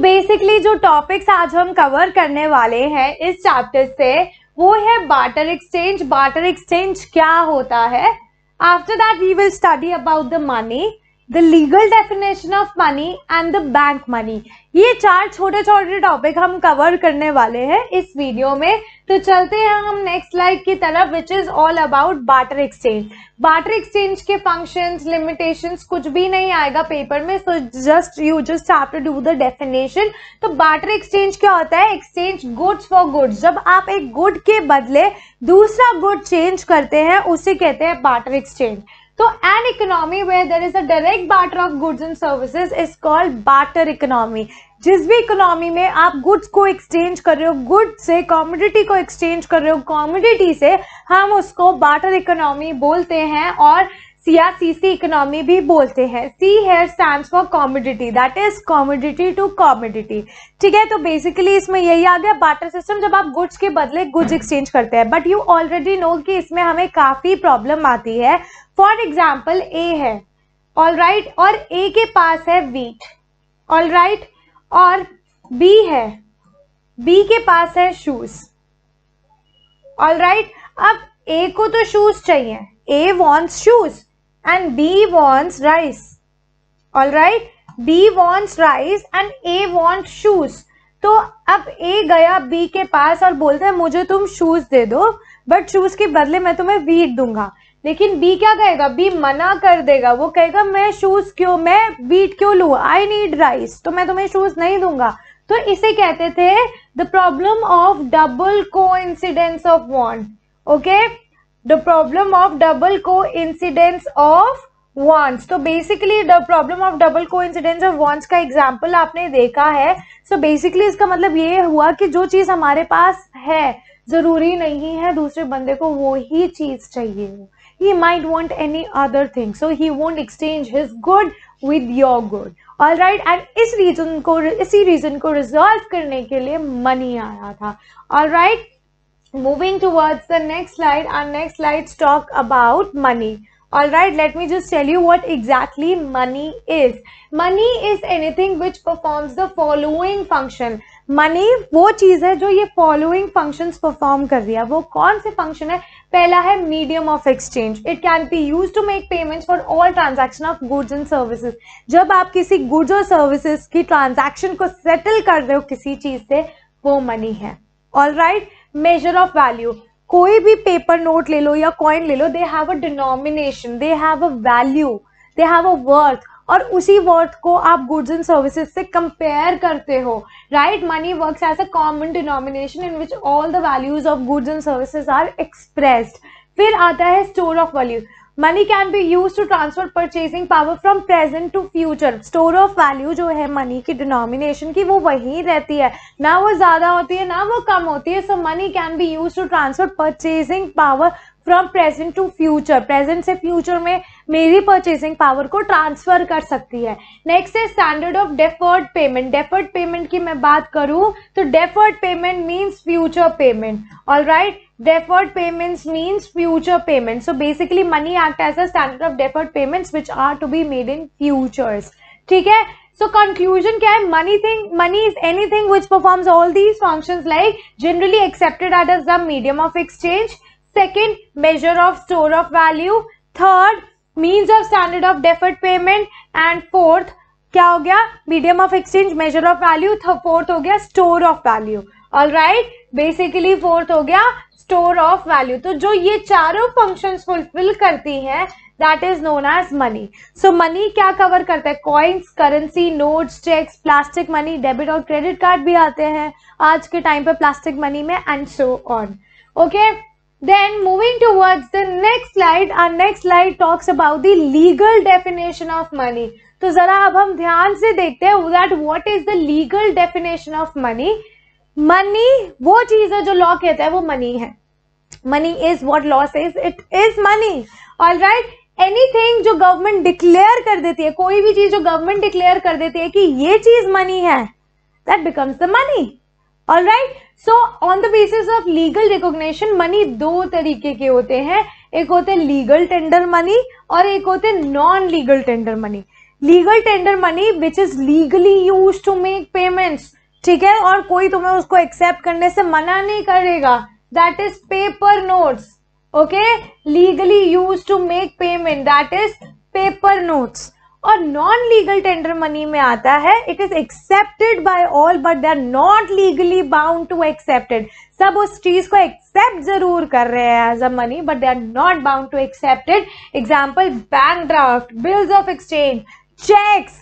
Basically जो topics आज हम कवर करने वाले हैं इस चैप्टर से वो है बाटर एक्सचेंज बाटर एक्सचेंज क्या होता है after that we will study about the money the legal definition of money and the bank money ये चार छोटे छोटे टॉपिक हम कवर करने वाले हैं इस वीडियो में तो चलते हैं हम नेक्स्ट स्लाइड की तरफ which is all about barter exchange barter exchange के फंक्शंस लिमिटेशंस कुछ भी नहीं आएगा पेपर में so just you just have to do the definition तो बाटर एक्सचेंज क्या होता है एक्सचेंज गुड्स फॉर गुड्स जब आप एक गुड के बदले दूसरा गुड चेंज करते हैं उसे कहते हैं बाटर एक्सचेंज तो an economy where there is a direct barter of goods and services is called barter economy जिस भी इकोनॉमी में आप गुड्स को एक्सचेंज कर रहे हो गुड्स से कॉमोडिटी को एक्सचेंज कर रहे हो कॉमोडिटी से हम उसको बार्टर इकोनॉमी बोलते हैं और सी इकोनॉमी भी बोलते हैं C here stand for commodity that is commodity to commodity ठीक है तो बेसिकली इसमें यही आ गया बाटर सिस्टम जब आप गुड्स के बदले गुड्स एक्सचेंज करते हैं बट यू ऑलरेडी नो कि इसमें हमें काफी प्रॉब्लम आती है फॉर एग्जाम्पल ए है ऑल राइट right, और ए के पास है वीट ऑल राइट और बी है बी के पास है शूज ऑल राइट अब ए को तो शूज चाहिए A wants shoes and B wants rice. all right B wants rice and A wants shoes. तो अब ए गया बी के पास और बोलता है मुझे तुम शूज दे दो बट शूज के बदले मैं तुम्हें वीट दूंगा लेकिन बी क्या कहेगा बी मना कर देगा वो कहेगा मैं शूज क्यों मैं वीट क्यों लू आई नीड राइस तो मैं तुम्हें शूज नहीं दूंगा तो इसे कहते थे the problem of double coincidence of want okay the problem of double coincidence of wants तो basically the problem of double coincidence of wants का एग्जाम्पल आपने देखा है सो so बेसिकली इसका मतलब ये हुआ कि जो चीज़ हमारे पास है ज़रूरी नहीं है दूसरे बंदे को वो ही चीज़ चाहिए he might want any other thing so he want exchange his good with your good all right and इस रीजन को इसी रीजन को रिजॉल्व करने के लिए मनी आया था all right right? moving towards the next slide our next slide talk about money all right let me just tell you what exactly money is money is anything which performs the following function money wo cheez hai jo ye following functions perform kar rahi hai wo kaun se function hai pehla hai medium of exchange it can be used to make payments for all transaction of goods and services jab aap kisi goods or services ki transaction ko settle kar rahe ho kisi cheez se वो money है all right right? Measure of value कोई भी paper note ले लो या coin ले लो they have a denomination they have a value they have a worth और उसी वर्थ को आप गुड्स एंड सर्विसेज से कंपेयर करते हो right money works as a common denomination in which all the values of goods and services are expressed फिर आता है store of value money can be use to transfer purchasing power from present to future store of value जो है money की denomination की वो वही रहती है ना वो ज्यादा होती है ना वो कम होती है so money can be use to transfer purchasing power from present to future present से फ्यूचर में मेरी परचेसिंग पावर को ट्रांसफर कर सकती है नेक्स्ट है standard of deferred payment deferred payment की मैं बात करूं तो deferred payment means future payment all right deferred payment means future payment so basically money act as a standard of deferred payments which are to be made in futures ठीक है so conclusion क्या है money thing money is anything which performs all these function like generally accepted at as the medium of exchange second measure of store of value third means of standard of deferred payment and fourth क्या हो गया medium of exchange measure of value fourth हो गया store of value all right basically fourth हो गया store of value तो जो ये चारों फंक्शंस फुलफिल करती है that is known as money so money क्या कवर करता है coins currency notes cheques plastic money debit और क्रेडिट कार्ड भी आते हैं आज के टाइम पे प्लास्टिक मनी में and so on okay Then moving towards the next slide, our next slide talks about the legal definition of money. तो जरा अब हम ध्यान से देखते हैं that what is the legal definition of money money वो चीज है जो लॉ कहता है वो मनी है money is what law says it is money alright anything जो गवर्नमेंट डिक्लेयर कर देती है कोई भी चीज जो गवर्नमेंट डिक्लेयर कर देती है कि ये चीज मनी है that becomes the money alright so on the basis of legal recognition money दो तरीके के होते हैं एक होते हैं लीगल टेंडर मनी और एक होते हैं non legal tender money legal tender money which is legally use to make payments ठीक है और कोई तुम्हें उसको एक्सेप्ट करने से मना नहीं करेगा that is paper notes okay legally use to make payment that is paper notes और नॉन लीगल टेंडर मनी में आता है it is accepted by all but they are not legally bound to accepted सब उस चीज को accept जरूर कर रहे हैं as a money but they are not bound to accepted example bank draft bills of exchange cheques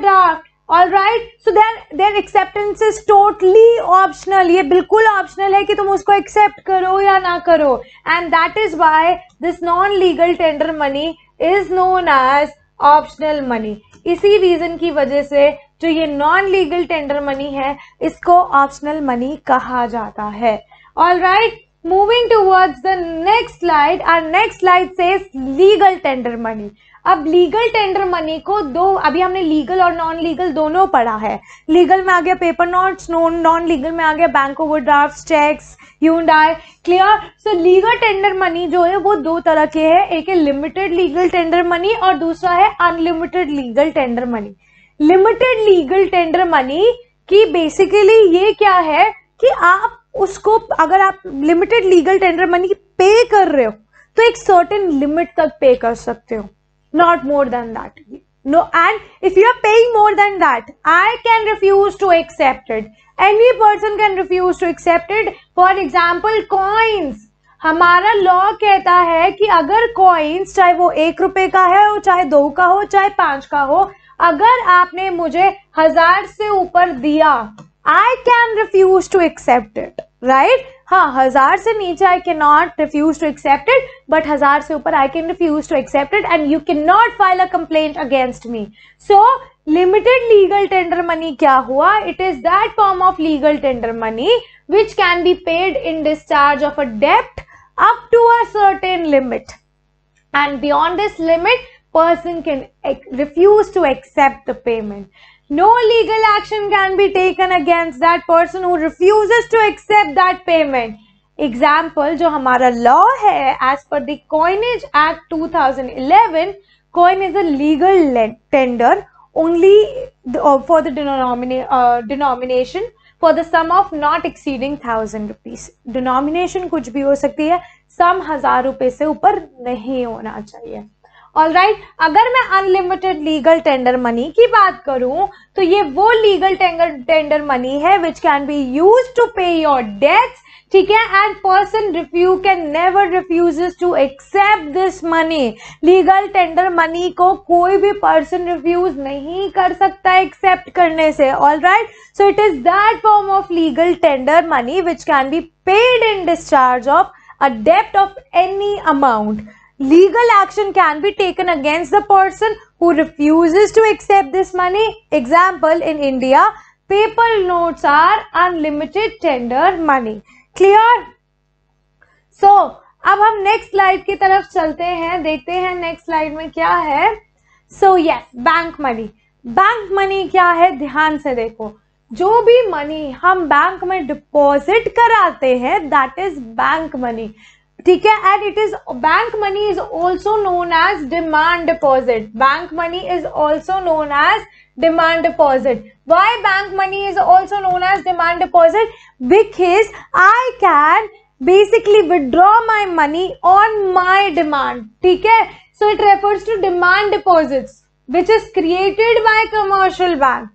draft all right so there there acceptance is totally optional ये बिल्कुल ऑप्शनल है कि तुम उसको एक्सेप्ट करो या ना करो and that is why this non legal tender money is known as optional money इसी रीजन की वजह से जो ये नॉन लीगल टेंडर मनी है इसको ऑप्शनल मनी कहा जाता है all right moving towards the next slide or next slide से लीगल टेंडर मनी अब लीगल टेंडर मनी को दो अभी हमने लीगल और नॉन लीगल दोनों पढ़ा है लीगल में आ गया paper notes non non legal में आ गया बैंक ओवर ड्राफ्ट चेक्स यूनडाई clear so legal tender money जो है वो दो तरह के है एक है लिमिटेड लीगल टेंडर मनी और दूसरा है unlimited legal tender money limited legal tender money की बेसिकली ये क्या है कि आप उसको अगर आप लिमिटेड लीगल टेंडर मनी पे कर रहे हो तो एक सर्टेन लिमिट तक पे कर सकते हो not more than that no and if you are paying more than that i can refuse to accept it any person can refuse to accept it for example coins हमारा law कहता है कि अगर कॉइन्स चाहे वो एक रुपए का है चाहे दो का हो चाहे पांच का हो अगर आपने मुझे हजार से ऊपर दिया I can refuse to accept it right हाँ हजार से नीचे I can not refuse to accept it but हजार से ऊपर I can refuse to accept it and you can not file a complaint against me so limited legal tender money क्या हुआ it is that form of legal tender money which can be paid in discharge of a डेप्ट up to a certain limit and beyond this limit person can refuse to accept the payment No legal action can be taken against that person who refuses to accept that payment. example jo hamara law hai as per the coinage act 2011 coin is a legal tender only the, uh, for the denomina uh, denomination for the sum of not exceeding 1000 rupees denomination kuch bhi ho sakti hai sum 1000 rupees se upar nahi hona chahiye all right right? अगर मैं unlimited legal tender money की बात करूं तो ये वो legal tender money है which can be use to pay your debts ठीक है and person refuse can never refuse to accept this money legal tender money को कोई भी पर्सन रिफ्यूज नहीं कर सकता एक्सेप्ट करने से all right so it is that form of legal tender money which can be paid in discharge of a डेप्ट of any amount legal action can be taken against the person who refuses to accept this money. Example, in India, paper notes are unlimited tender money. Clear? So, ab hum next slide ki taraf chalte hain dekhte hain next slide mein kya hai so yes bank money bank money kya hai dhyan se dekho जो भी money हम bank में deposit कराते हैं that is bank money ठीक है and it is bank money is also known as demand deposit bank money is also known as demand deposit why bank money is also known as demand deposit because I can basically withdraw my money on my demand ठीक है so it refers to demand deposit which is created by commercial bank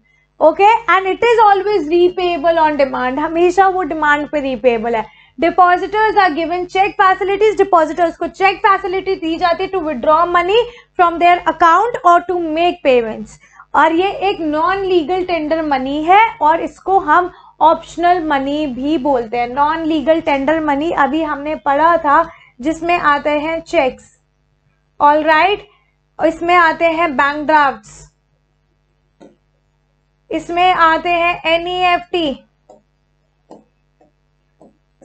okay and it is always repayable on demand हमेशा वो demand पे repayable है depositors are given cheque facilities depositors को cheque facility दी जाती है to withdraw money from their account और to make payments और ये एक नॉन लीगल टेंडर मनी है और इसको हम ऑप्शनल मनी भी बोलते हैं नॉन लीगल टेंडर मनी अभी हमने पढ़ा था जिसमें आते हैं चेक्स ऑल राइट इसमें आते हैं बैंक ड्राफ्ट इसमें आते हैं एनईएफटी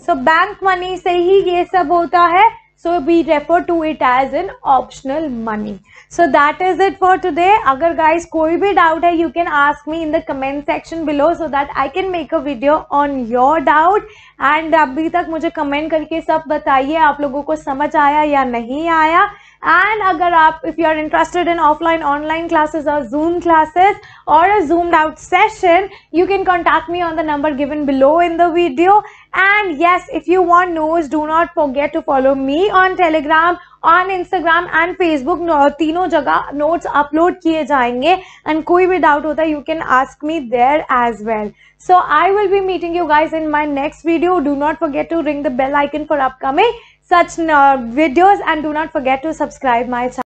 सो बैंक मनी से ही ये सब होता है so we refer to it as an optional money so that is it for today अगर गाइज कोई भी डाउट है you can ask me in the comment section below so that I can make a video on your doubt and अभी तक मुझे comment करके सब बताइए आप लोगों को समझ आया या नहीं आया and agar if you are interested in offline online classes or zoom classes or a zoomed out session you can contact me on the number given below in the video and yes if you want notes, do not forget to follow me on telegram on instagram and facebook tino jaga notes upload kiye jayenge and koi bhi doubt hota you can ask me there as well so i will be meeting you guys in my next video do not forget to ring the bell icon for upcoming such uh, videos and do not forget to subscribe my channel.